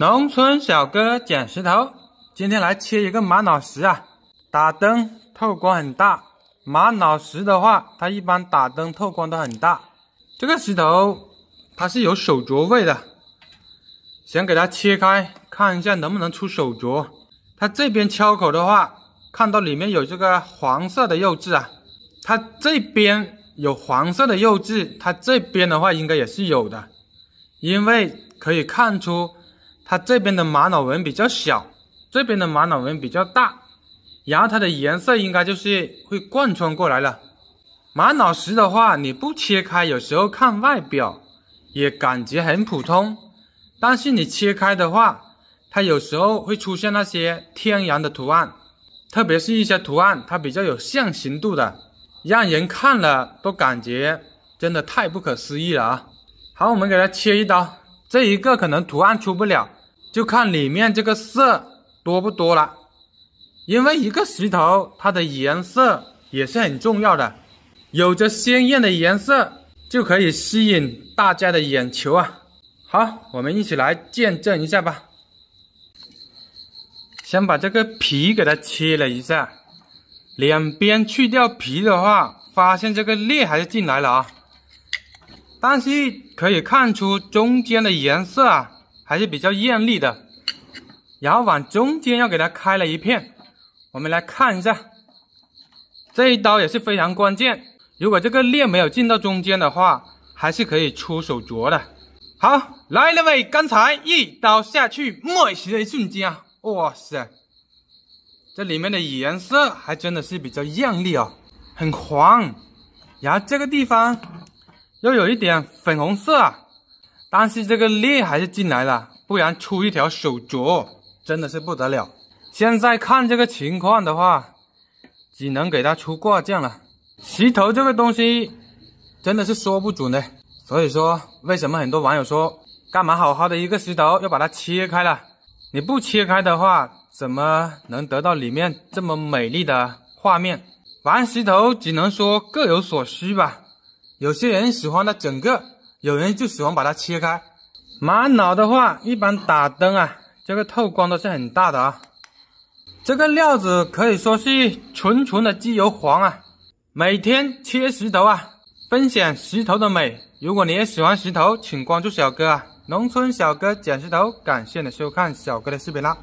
农村小哥捡石头，今天来切一个玛瑙石啊。打灯透光很大，玛瑙石的话，它一般打灯透光都很大。这个石头它是有手镯位的，想给它切开看一下能不能出手镯。它这边敲口的话，看到里面有这个黄色的肉质啊。它这边有黄色的肉质，它这边的话应该也是有的，因为可以看出。它这边的玛瑙纹比较小，这边的玛瑙纹比较大，然后它的颜色应该就是会贯穿过来了。玛瑙石的话，你不切开，有时候看外表也感觉很普通，但是你切开的话，它有时候会出现那些天然的图案，特别是一些图案它比较有象形度的，让人看了都感觉真的太不可思议了啊！好，我们给它切一刀，这一个可能图案出不了。就看里面这个色多不多了，因为一个石头它的颜色也是很重要的，有着鲜艳的颜色就可以吸引大家的眼球啊。好，我们一起来见证一下吧。先把这个皮给它切了一下，两边去掉皮的话，发现这个裂还是进来了啊，但是可以看出中间的颜色啊。还是比较艳丽的，然后往中间要给它开了一片，我们来看一下，这一刀也是非常关键。如果这个裂没有进到中间的话，还是可以出手镯的。好，来，了位，刚才一刀下去，墨石的一瞬间啊，哇塞，这里面的颜色还真的是比较艳丽哦，很黄，然后这个地方又有一点粉红色啊。但是这个裂还是进来了，不然出一条手镯真的是不得了。现在看这个情况的话，只能给它出挂件了。石头这个东西真的是说不准的，所以说为什么很多网友说干嘛好好的一个石头要把它切开了？你不切开的话，怎么能得到里面这么美丽的画面？玩石头只能说各有所需吧，有些人喜欢的整个。有人就喜欢把它切开，玛瑙的话，一般打灯啊，这个透光都是很大的啊。这个料子可以说是纯纯的鸡油黄啊。每天切石头啊，分享石头的美。如果你也喜欢石头，请关注小哥啊，农村小哥捡石头。感谢你收看小哥的视频啦。